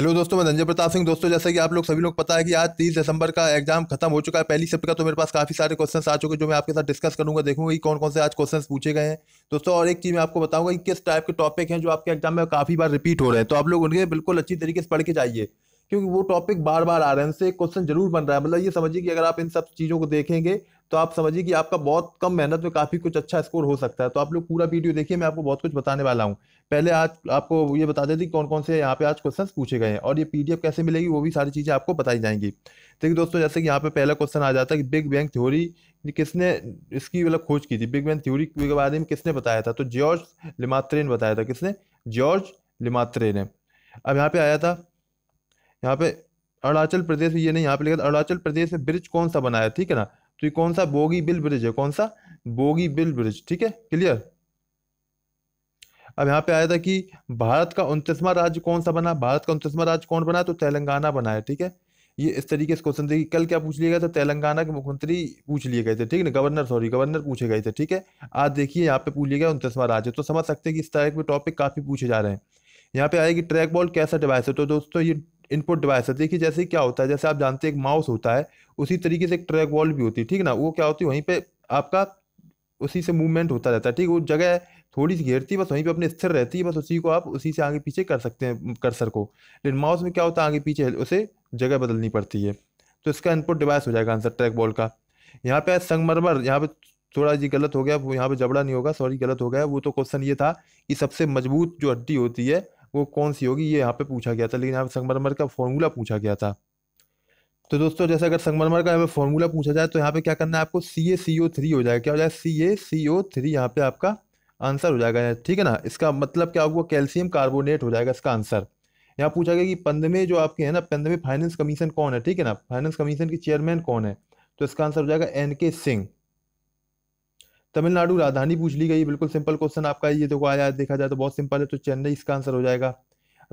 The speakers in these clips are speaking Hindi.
हेलो दोस्तों मैं धनजय प्रताप सिंह दोस्तों जैसे कि आप लोग सभी लोग पता है कि आज तीस दिसंबर का एग्जाम खत्म हो चुका है पहली शिफ्ट का तो मेरे पास काफी सारे क्वेश्चंस आ चुके जो मैं आपके साथ डिस्कस करूंगा देखूंगा कि कौन कौन से आज क्वेश्चंस पूछे गए हैं दोस्तों और एक चीज मैं आपको बताऊंगा कि किस टाइप के टॉपिक हैं जो आपके एग्जाम में काफी बार रिपीट हो रहे हैं तो आप लोग उनके बिल्कुल अच्छी तरीके से पढ़ के जाइए क्योंकि वो टॉपिक बार बार आ रहे हैं उनसे क्वेश्चन जरूर बन रहा है मतलब ये समझिए कि अगर आप इन सब चीज़ों को देखेंगे तो आप समझिए कि आपका बहुत कम मेहनत में काफ़ी कुछ अच्छा स्कोर हो सकता है तो आप लोग पूरा वीडियो देखिए मैं आपको बहुत कुछ बताने वाला हूँ पहले आज आपको ये बता देती कौन कौन से यहाँ पे आज क्वेश्चन पूछे गए हैं और ये पीडीएफ कैसे मिलेगी वो भी सारी चीज़ें आपको बताई जाएंगी देखिए दोस्तों जैसे कि यहाँ पे पहला क्वेश्चन आ जाता है कि बिग बैंग थ्योरी किसने इसकी मतलब खोज की थी बिग बैंग थ्योरी के बारे में किसने बताया था तो जॉर्ज लिमात्रे ने बताया था किसने जॉर्ज लिमात्रे ने अब यहाँ पे आया था यहाँ पे अरुणाचल प्रदेश में ये नहीं यहाँ पे लिखा था अरुणाचल प्रदेश में ब्रिज कौन सा बनाया ठीक है ना तो ये कौन सा बोगी बिल ब्रिज है कौन सा बोगी बिल ब्रिज ठीक है क्लियर अब यहाँ पे आया था कि भारत का उनतीसवां राज्य कौन सा बना भारत का उनतीसवां राज्य कौन बना तो तेलंगाना बना है ठीक है ये इस तरीके से क्वेश्चन देखिए कल क्या पूछ लिया गया था तेलंगाना के मुख्यमंत्री पूछ लिए गए थे ठीक है ना गवर्नर सॉरी गवर्नर पूछे गए थे ठीक है आज देखिए यहाँ पे पूछ लिया गया उनतीसवां राज्य तो समझ सकते हैं कि इस तरह के टॉपिक काफ़ी पूछे जा रहे हैं यहाँ पे आएगी ट्रैक बॉल कैसा डिवाइस है तो दोस्तों ये इनपुट डिवाइस है देखिए जैसे क्या होता है जैसे आप जानते हैं एक माउस होता है उसी तरीके से एक ट्रैक बॉल भी होती है ठीक ना वो क्या होती है वहीं पर आपका उसी से मूवमेंट होता रहता है ठीक वो जगह थोड़ी सी घेरती है बस वहीं पे अपने स्थिर रहती है बस उसी को आप उसी से आगे पीछे कर सकते हैं कर्सर को लेकिन माउस में क्या होता है आगे पीछे उसे जगह बदलनी पड़ती है तो इसका इनपुट डिवाइस हो जाएगा आंसर ट्रैक बॉल का यहाँ पे संगमरमर यहाँ पे थोड़ा जी गलत हो गया वो यहाँ पे जबड़ा नहीं होगा सॉरी गलत हो गया वो तो क्वेश्चन ये था कि सबसे मजबूत जो हड्डी होती है वो कौन सी होगी ये यहाँ पे पूछा गया था लेकिन यहाँ पे संगमरमर का फॉर्मूला पूछा गया था तो दोस्तों जैसे अगर संगमरमर का यहाँ फॉर्मूला पूछा जाए तो यहाँ पे क्या करना है आपको सी ए सी ओ थ्री हो जाएगा क्या हो जाएगा सी ए सी ओ थ्री यहाँ पे आपका आंसर हो जाएगा ठीक है ना इसका मतलब क्या होगा कैल्शियम कार्बोनेट हो जाएगा इसका आंसर यहाँ पूछा गया कि पंद्रहवें जो आपके है ना पंद्रहवें फाइनेंस कमीशन कौन है ठीक है ना फाइनेंस कमीशन की चेयरमैन कौन है तो इसका आंसर हो जाएगा एन के सिंह तमिलनाडु राजधानी पूछ ली गई बिल्कुल सिंपल क्वेश्चन आपका ये देखो आया देखा जाए तो बहुत सिंपल है तो चेन्नई इसका आंसर हो जाएगा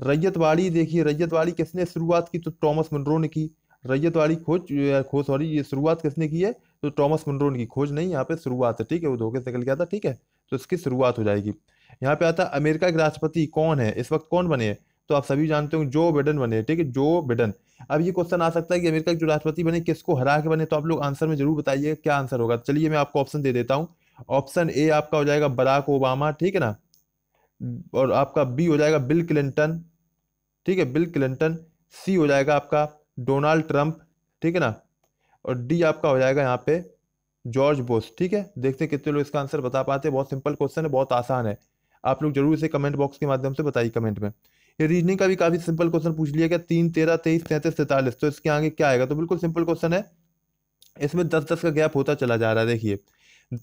रैयतवाड़ी देखिए रैयतवाड़ी किसने शुरुआत की तो टॉमस मनरो ने की रैयतवाड़ी खोज खोज सॉरी ये शुरुआत किसने की है तो टॉमस मनरो ने की खोज नहीं यहाँ पे शुरुआत है ठीक है वो धोखे से निकल गया था ठीक है तो इसकी शुरुआत हो जाएगी यहाँ पे आता है अमेरिका के राष्ट्रपति कौन है इस वक्त कौन बने तो आप सभी जानते हो जो बिडन बने ठीक है जो बिडन अब ये क्वेश्चन आ सकता है कि अमेरिका के जो राष्ट्रपति बने किसको हरा के बने तो आप लोग आंसर में जरूर बताइए क्या आंसर होगा चलिए मैं आपको ऑप्शन दे देता हूँ ऑप्शन ए आपका हो जाएगा बराक ओबामा ठीक है ना और आपका बी हो जाएगा बिल क्लिंटन ठीक है बिल क्लिंटन सी हो जाएगा आपका डोनाल्ड ट्रंप ठीक है ना और डी आपका हो जाएगा यहाँ पे जॉर्ज बोस ठीक है देखते हैं कितने लोग इसका आंसर बता पाते हैं बहुत सिंपल क्वेश्चन है बहुत आसान है आप लोग जरूर इसे कमेंट बॉक्स के माध्यम से बताइए कमेंट में ये रीजनिंग का भी काफी सिंपल क्वेश्चन पूछ लिया गया तीन तेरह तेईस तैंतीस सैंतालीस तो इसके आगे क्या आएगा तो बिल्कुल सिंपल क्वेश्चन है इसमें दस दस का गैप होता चला जा रहा है देखिए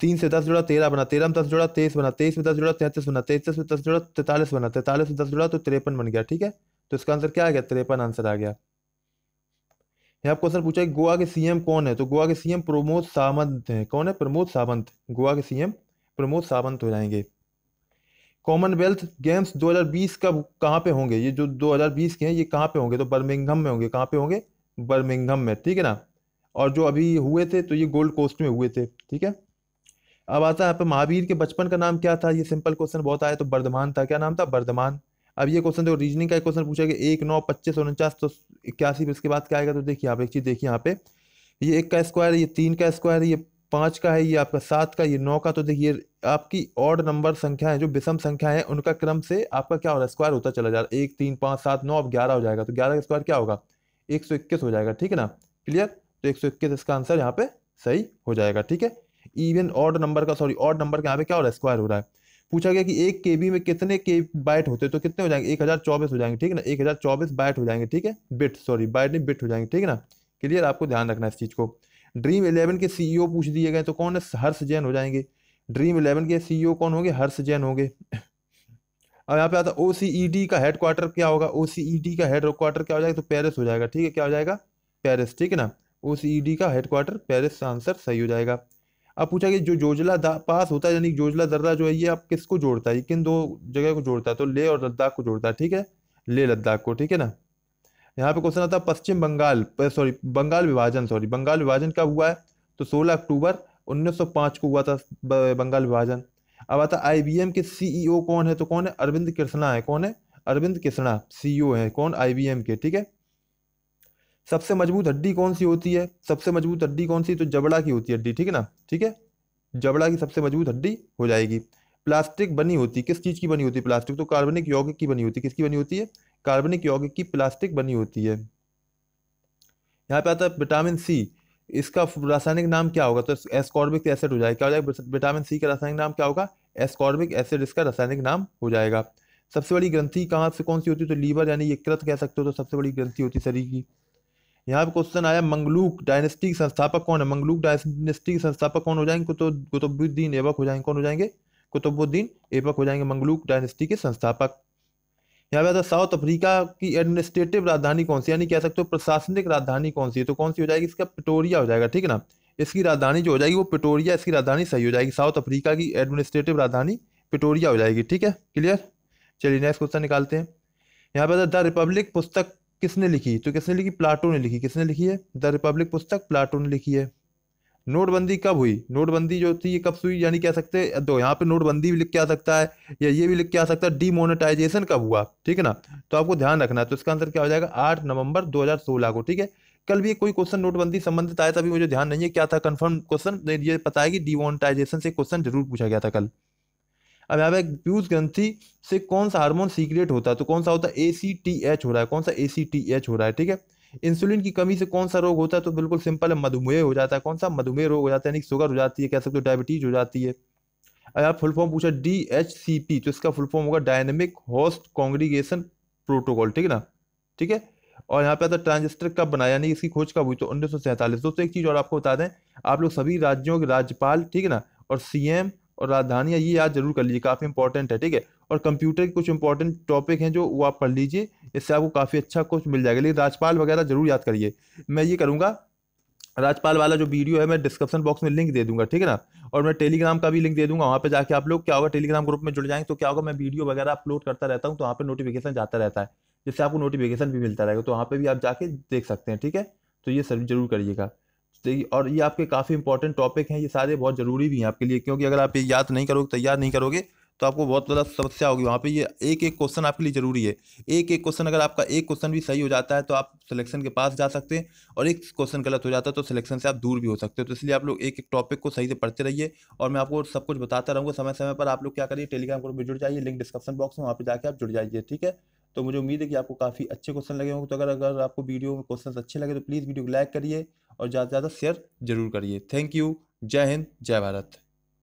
तीन से दस जुड़ा तेरह बना तेरह में दस जुड़ा तेईस बना तेईस में दस जुड़ा तैंतीस बना तैंतीस में दस जुड़ा तैतालीस बना तैतालीस में दस जुड़ा तो तिरपन बन गया ठीक है तो इसका आंसर क्या आ गया तिरपन आंसर आ गया यहाँ क्वेश्चन पूछा है गोवा के सीएम कौन है तो गोवा के सीएम प्रमोद सावंत हैं कौन है प्रमोद सावंत गोवा के सीएम प्रमोद सावंत हो जाएंगे कॉमनवेल्थ गेम्स 2020 कब कहाँ पे होंगे ये जो 2020 के हैं ये कहाँ पे होंगे तो बर्मिंगम में होंगे कहाँ पे होंगे बर्मिंगम में ठीक है ना और जो अभी हुए थे तो ये गोल्ड कोस्ट में हुए थे ठीक है अब आता है यहाँ पर महावीर के बचपन का नाम क्या था ये सिंपल क्वेश्चन बहुत आया तो बर्धमान था क्या नाम था बर्धमान अब ये क्वेश्चन देखो रीजनिंग का एक क्वेश्चन पूछा कि एक नौ पच्चीस उनचास तो इक्यासी फिर इसके बाद क्या आएगा तो देखिए आप एक चीज़ देखिए यहाँ पे ये एक का स्क्वायर ये तीन का स्क्वायर है ये पाँच का है ये आपका सात का ये नौ का तो देखिए आपकी ऑड नंबर संख्या है जो विषम संख्या है उनका क्रम से आपका क्या हो रहा है स्क्वायर होता चला जा रहा है एक तीन पाँच सात नौ अब ग्यारह हो जाएगा तो ग्यारह का स्क्वायर क्या होगा एक सौ इक्कीस हो जाएगा ठीक है ना क्लियर तो एक सौ इक्कीस इसका आंसर यहाँ पे सही हो जाएगा ठीक है इवन ऑड नंबर का सॉरी ऑड नंबर का यहाँ पे क्या हो रहा है स्क्वायर हो रहा है पूछा गया कि एक के में कितने के बाइट होते तो कितने हो जाएंगे एक हज़ार चौबीस हो जाएंगे ठीक है ना एक हज़ार चौबीस बाइट हो जाएंगे ठीक है बिट सॉरी बाइट नहीं बिट हो जाएंगे ठीक है ना क्लियर आपको ध्यान रखना इस चीज़ को ड्रीम इलेवन के सीईओ e पूछ दिए गए तो कौन है हर्ष जैन हो जाएंगे ड्रीम इलेवन के सीईओ e कौन होंगे हर्ष जैन होंगे अब यहाँ पे आता है ओ e का हेड क्वार्टर क्या होगा ओ का हेड क्वार्टर क्या हो जाएगा तो पेरिस हो जाएगा ठीक है क्या हो जाएगा पेरिस ठीक है ना ओ का हेड क्वार्टर पेरिस आंसर सही हो जाएगा अब पूछा कि जो जोजला पास होता है यानी जोजला दर्रा जो है ये आप किसको जोड़ता है किन दो जगह को जोड़ता है तो ले और लद्दाख को जोड़ता है ठीक है ले लद्दाख को ठीक है ना यहाँ पे क्वेश्चन आता है पश्चिम बंगाल सॉरी बंगाल विभाजन सॉरी बंगाल विभाजन कब हुआ है तो 16 अक्टूबर 1905 को हुआ था बंगाल विभाजन अब आता आई एम के सीईओ e कौन है तो कौन है अरविंद कृष्णा है कौन है अरविंद कृष्णा सीईओ e है कौन आई एम के ठीक है सबसे मजबूत हड्डी कौन सी होती है सबसे मजबूत हड्डी कौन सी तो जबड़ा की होती है हड्डी ठीक है ना ठीक है जबड़ा की सबसे मजबूत हड्डी हो जाएगी प्लास्टिक बनी होती किस चीज़ की बनी होती है प्लास्टिक तो कार्बनिक यौगिक की बनी होती है किसकी बनी होती है कार्बनिक यौगिक की प्लास्टिक बनी होती है यहाँ पे आता है विटामिन सी इसका रासायनिक नाम क्या होगा तो एस्कॉर्बिक एसिड हो जाएगा क्या हो जाएगा विटामिन सी का रासायनिक नाम क्या होगा एस्कॉर्बिक एसिड इसका रासायनिक नाम हो जाएगा सबसे बड़ी ग्रंथि कहाँ से कौन सी होती है तो लीवर यानी यकृत कह सकते हो तो सबसे बड़ी ग्रंथि होती है शरीर की यहाँ पे क्वेश्चन आया मंगलूक डायनेस्टी के संस्थापक कौन है मंगलूक डायनेस्टी के संस्थापक कौन हो जाएंगे कुतुब तो, कुतुबुद्दीन ऐबक हो जाएंगे कौन हो जाएंगे कुतुबुद्दीन ऐबक हो जाएंगे मंगलूक डायनेस्टी के संस्थापक यहाँ पे आता साउथ अफ्रीका की एडमिनिस्ट्रेटिव राजधानी कौन सी यानी कह सकते हो प्रशासनिक राजधानी कौन सी है तो कौन सी हो जाएगी इसका पिटोरिया हो जाएगा ठीक है ना इसकी राजधानी जो हो जाएगी वो पिटोरिया इसकी राजधानी सही हो जाएगी साउथ अफ्रीका की एडमिनिस्ट्रेटिव राजधानी पिटोरिया हो जाएगी ठीक है क्लियर चलिए नेक्स्ट क्वेश्चन निकालते हैं यहाँ पे द रिपब्लिक पुस्तक किसने लिखी तो किसने लिखी प्लाटो ने लिखी किसने लिखी है द रिपब्लिक पुस्तक प्लाटो ने लिखी है नोटबंदी कब हुई नोटबंदी जो थी ये कब हुई यानी कह सकते हैं तो यहाँ पे नोटबंदी भी लिख के आ सकता है या ये भी लिख के आ सकता है डीमोनेटाइजेशन कब हुआ ठीक है ना तो आपको ध्यान रखना है तो इसका आंसर क्या हो जाएगा आठ नवंबर 2016 को ठीक है कल भी कोई क्वेश्चन नोटबंदी संबंधित आया था अभी मुझे ध्यान नहीं है क्या था कन्फर्म क्वेश्चन ये पता है कि डीमोनेटाइजेशन से क्वेश्चन जरूर पूछा गया था कल अब यहाँ पे प्यूज ग्रंथि से कौन सा हार्मोन सीक्रेट होता है तो कौन सा होता है ए सी टी एच हो रहा है कौन सा ए सी टी एच हो रहा है ठीक है इंसुलिन की कमी से कौन सा रोग होता है तो बिल्कुल सिंपल है मधुमेह हो जाता है कौन सा मधुमेह रोग हो जाता है यानी शुगर हो जाती है कह सकते हो डायबिटीज हो जाती है अगर आप फुल फॉर्म पूछा डी एच सी पी तो इसका फुल फॉर्म होगा डायनेमिक होस्ट कॉन्ग्रीगेशन प्रोटोकॉल ठीक है ना ठीक है और यहाँ पे आता है ट्रांजिस्टर कब बनाया यानी इसकी खोज कब हुई तो उन्नीस सौ सैंतालीस दोस्तों एक चीज़ और आपको बता दें आप लोग सभी राज्यों के राज्यपाल ठीक है ना और सीएम और राजधानियाँ ये याद जरूर कर लीजिए काफ़ी इंपॉर्टेंट है ठीक है और कंप्यूटर के कुछ इंपॉर्टेंट टॉपिक हैं जो वो आप पढ़ लीजिए इससे आपको काफ़ी अच्छा कुछ मिल जाएगा लेकिन राजपाल वगैरह जरूर याद करिए मैं ये करूँगा राजपाल वाला जो वीडियो है मैं डिस्क्रिप्शन बॉक्स में लिंक दे दूंगा ठीक है ना और मैं टेलीग्राम का भी लिंक दे दूंगा वहाँ पे जाके आप लोग क्या होगा टेलीग्राम ग्रुप में जुड़ जाएंगे तो क्या होगा मैं वीडियो वगैरह अपलोड करता रहता हूँ तो वहाँ पे नोटिफिकेशन जाता रहता है जिससे आपको नोटिफिकेशन भी मिलता रहेगा तो वहाँ पर भी आप जाके देख सकते हैं ठीक है तो ये सर्विस जरूर करिएगा और ये आपके काफ़ी इंपॉर्टेंट टॉपिक हैं ये सारे बहुत ज़रूरी भी हैं आपके लिए क्योंकि अगर आप ये याद नहीं करोगे तैयार नहीं करोगे तो आपको बहुत ज़्यादा समस्या होगी वहाँ पे ये एक एक क्वेश्चन आपके लिए ज़रूरी है एक एक क्वेश्चन अगर आपका एक क्वेश्चन भी सही हो जाता है तो आप सिलेक्शन के पास जा सकते हैं और एक क्वेश्चन गलत हो जाता है तो सिलेक्शन से आप दूर भी हो सकते हो तो इसलिए आप लोग एक एक टॉपिक को सही से पढ़ते रहिए और मैं आपको सब कुछ बताता रहूँगा समय समय पर आप लोग क्या करिए टेलीग्राम ग्रुप में जुड़ जाइए लिंक डिस्क्रिप्शन बॉक्स में वहाँ पर जाकर आप जुड़ जाइए ठीक है तो मुझे उम्मीद है कि आपको काफ़ी अच्छे क्वेश्चन लगे होंगे तो अगर अगर आपको वीडियो में क्वेश्चन अच्छे लगे तो प्लीज़ वीडियो को लाइक करिए और ज़्यादा से ज़्यादा शेयर जरूर करिए थैंक यू जय हिंद जय भारत